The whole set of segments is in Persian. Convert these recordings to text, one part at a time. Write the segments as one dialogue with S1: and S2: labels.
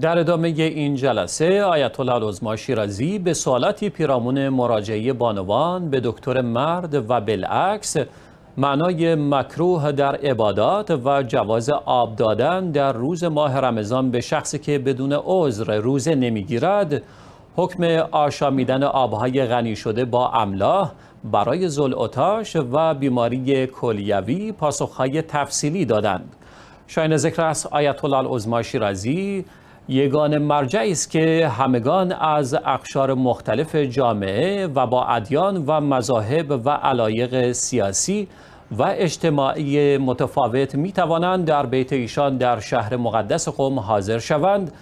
S1: در ادامه این جلسه آیت الله العظما شیرازی به سوالاتی پیرامون مراجعه بانوان به دکتر مرد و بالعکس معنای مکروه در عبادات و جواز آب دادن در روز ماه رمضان به شخصی که بدون عذر روزه نمیگیرد حکم آشامیدن آبهای غنی شده با املاح برای زل اتاش و بیماری کلیوی پاسخهای تفصیلی دادند شاین ذکر است آیت الله العظما شیرازی یگان مرجعی است که همگان از اقشار مختلف جامعه و با ادیان و مذاهب و علایق سیاسی و اجتماعی متفاوت می توانند در بیت ایشان در شهر مقدس قم حاضر شوند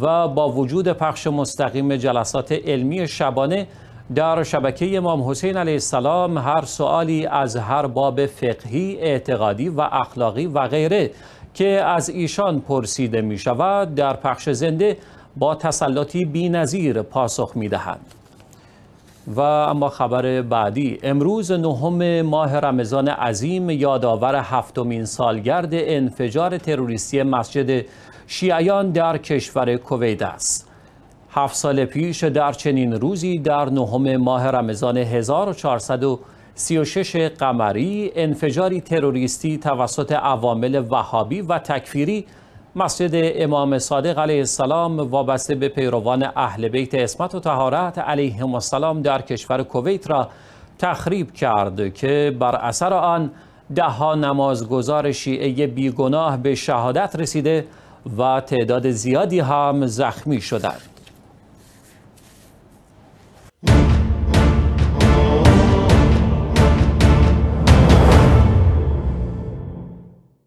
S1: و با وجود پخش مستقیم جلسات علمی شبانه در شبکه امام حسین علیه السلام هر سوالی از هر باب فقهی، اعتقادی و اخلاقی و غیره که از ایشان پرسیده می شود در پخش زنده با تسلطی نظیر پاسخ می دهند. و اما خبر بعدی امروز نهم ماه رمضان عظیم یادآور هفتمین سالگرد انفجار تروریستی مسجد شیعیان در کشور کویت است هفت سال پیش در چنین روزی در نهم ماه رمضان 1400 36 قمری انفجاری تروریستی توسط عوامل وهابی و تکفیری مسجد امام صادق علیه السلام وابسته به پیروان اهل بیت اسمت و تهارت علیهم السلام در کشور کویت را تخریب کرد که بر اثر آن ها نمازگزار شیعه بیگناه به شهادت رسیده و تعداد زیادی هم زخمی شدند.